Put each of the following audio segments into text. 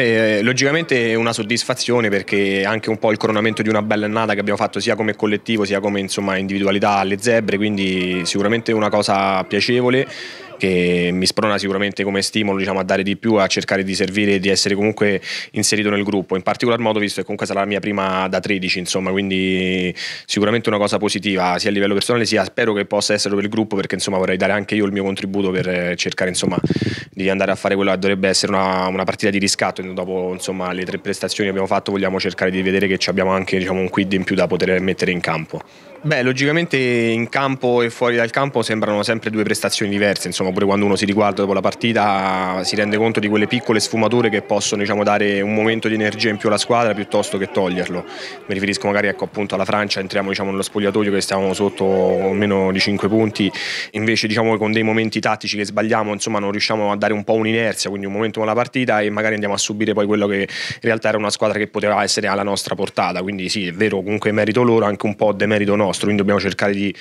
Eh, logicamente è una soddisfazione perché anche un po' il coronamento di una bella annata che abbiamo fatto sia come collettivo sia come insomma, individualità alle zebre, quindi sicuramente una cosa piacevole che mi sprona sicuramente come stimolo diciamo, a dare di più, a cercare di servire e di essere comunque inserito nel gruppo, in particolar modo visto che comunque sarà la mia prima da 13, insomma, quindi sicuramente una cosa positiva sia a livello personale sia spero che possa essere per il gruppo perché insomma vorrei dare anche io il mio contributo per eh, cercare insomma, di andare a fare quella che dovrebbe essere una, una partita di riscatto, dopo insomma, le tre prestazioni che abbiamo fatto vogliamo cercare di vedere che abbiamo anche diciamo, un quid in più da poter mettere in campo. Beh, logicamente in campo e fuori dal campo sembrano sempre due prestazioni diverse, insomma, pure quando uno si riguarda dopo la partita si rende conto di quelle piccole sfumature che possono diciamo, dare un momento di energia in più alla squadra piuttosto che toglierlo. Mi riferisco magari ecco, appunto alla Francia, entriamo diciamo, nello spogliatoio che stiamo sotto meno di 5 punti, invece diciamo, con dei momenti tattici che sbagliamo insomma, non riusciamo a dare un po' un'inerzia, quindi un momento con la partita e magari andiamo a subire poi quello che in realtà era una squadra che poteva essere alla nostra portata, quindi sì è vero comunque merito loro, anche un po' demerito no nostro, quindi dobbiamo cercare di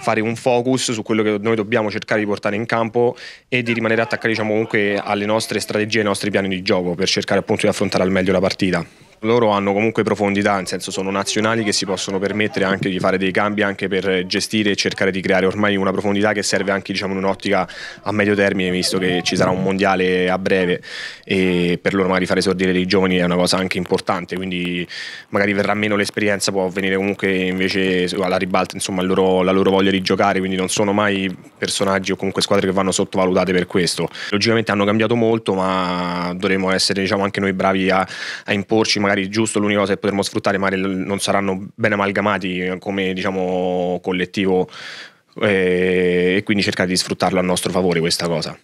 fare un focus su quello che noi dobbiamo cercare di portare in campo e di rimanere attaccati diciamo, comunque alle nostre strategie, ai nostri piani di gioco per cercare appunto di affrontare al meglio la partita loro hanno comunque profondità, nel senso sono nazionali che si possono permettere anche di fare dei cambi anche per gestire e cercare di creare ormai una profondità che serve anche diciamo, in un'ottica a medio termine, visto che ci sarà un mondiale a breve e per loro magari fare esordire dei giovani è una cosa anche importante, quindi magari verrà meno l'esperienza, può venire comunque invece alla ribalta insomma, loro, la loro voglia di giocare, quindi non sono mai personaggi o comunque squadre che vanno sottovalutate per questo. Logicamente hanno cambiato molto, ma dovremmo essere diciamo, anche noi bravi a, a imporci magari magari giusto l'unica cosa che potremmo sfruttare, ma non saranno ben amalgamati eh, come diciamo collettivo eh, e quindi cercare di sfruttarlo a nostro favore questa cosa.